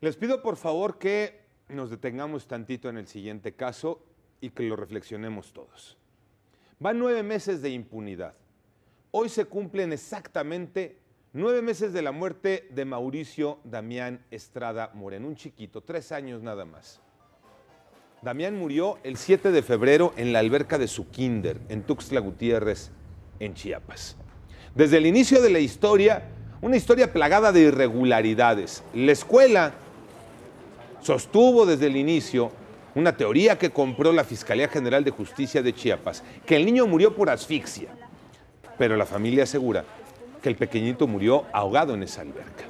Les pido por favor que nos detengamos tantito en el siguiente caso y que lo reflexionemos todos. Van nueve meses de impunidad. Hoy se cumplen exactamente nueve meses de la muerte de Mauricio Damián Estrada Moreno, un chiquito, tres años nada más. Damián murió el 7 de febrero en la alberca de su kinder, en Tuxtla Gutiérrez, en Chiapas. Desde el inicio de la historia, una historia plagada de irregularidades. La escuela sostuvo desde el inicio una teoría que compró la Fiscalía General de Justicia de Chiapas, que el niño murió por asfixia, pero la familia asegura que el pequeñito murió ahogado en esa alberca.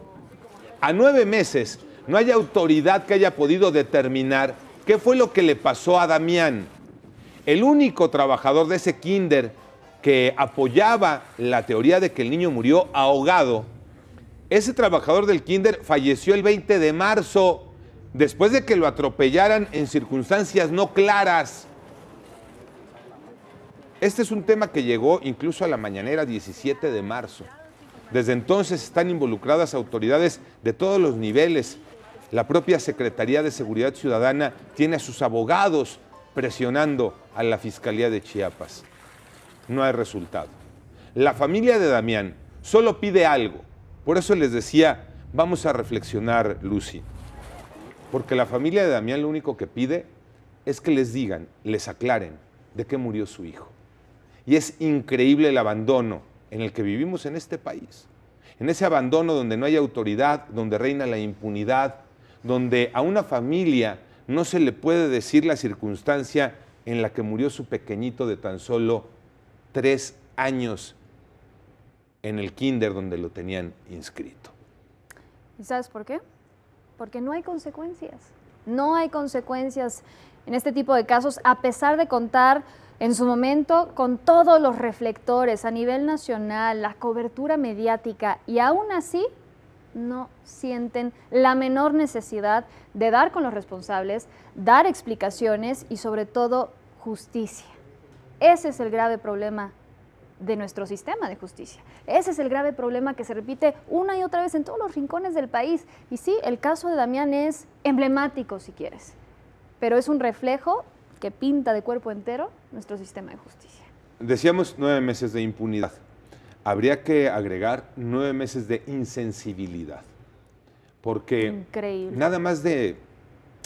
A nueve meses no hay autoridad que haya podido determinar qué fue lo que le pasó a Damián, el único trabajador de ese kinder que apoyaba la teoría de que el niño murió ahogado. Ese trabajador del kinder falleció el 20 de marzo después de que lo atropellaran en circunstancias no claras. Este es un tema que llegó incluso a la mañanera 17 de marzo. Desde entonces están involucradas autoridades de todos los niveles. La propia Secretaría de Seguridad Ciudadana tiene a sus abogados presionando a la Fiscalía de Chiapas. No hay resultado. La familia de Damián solo pide algo. Por eso les decía, vamos a reflexionar, Lucy. Porque la familia de Damián lo único que pide es que les digan, les aclaren de qué murió su hijo. Y es increíble el abandono en el que vivimos en este país. En ese abandono donde no hay autoridad, donde reina la impunidad, donde a una familia no se le puede decir la circunstancia en la que murió su pequeñito de tan solo tres años en el kinder donde lo tenían inscrito. ¿Y sabes por qué? porque no hay consecuencias. No hay consecuencias en este tipo de casos, a pesar de contar en su momento con todos los reflectores a nivel nacional, la cobertura mediática, y aún así no sienten la menor necesidad de dar con los responsables, dar explicaciones y sobre todo justicia. Ese es el grave problema de nuestro sistema de justicia. Ese es el grave problema que se repite una y otra vez en todos los rincones del país. Y sí, el caso de Damián es emblemático, si quieres, pero es un reflejo que pinta de cuerpo entero nuestro sistema de justicia. Decíamos nueve meses de impunidad. Habría que agregar nueve meses de insensibilidad. Porque nada más de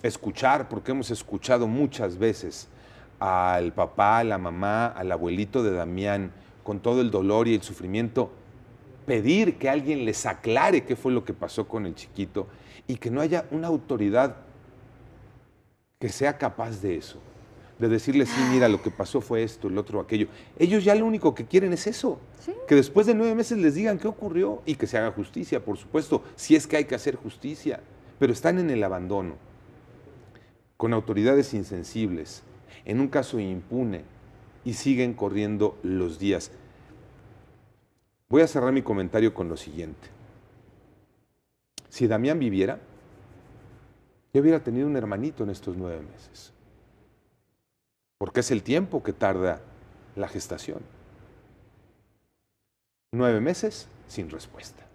escuchar, porque hemos escuchado muchas veces al papá, a la mamá, al abuelito de Damián, con todo el dolor y el sufrimiento, pedir que alguien les aclare qué fue lo que pasó con el chiquito y que no haya una autoridad que sea capaz de eso, de decirle, sí, mira, lo que pasó fue esto, el otro, aquello. Ellos ya lo único que quieren es eso, que después de nueve meses les digan qué ocurrió y que se haga justicia, por supuesto, si es que hay que hacer justicia, pero están en el abandono, con autoridades insensibles, en un caso impune, y siguen corriendo los días. Voy a cerrar mi comentario con lo siguiente. Si Damián viviera, yo hubiera tenido un hermanito en estos nueve meses. Porque es el tiempo que tarda la gestación. Nueve meses sin respuesta.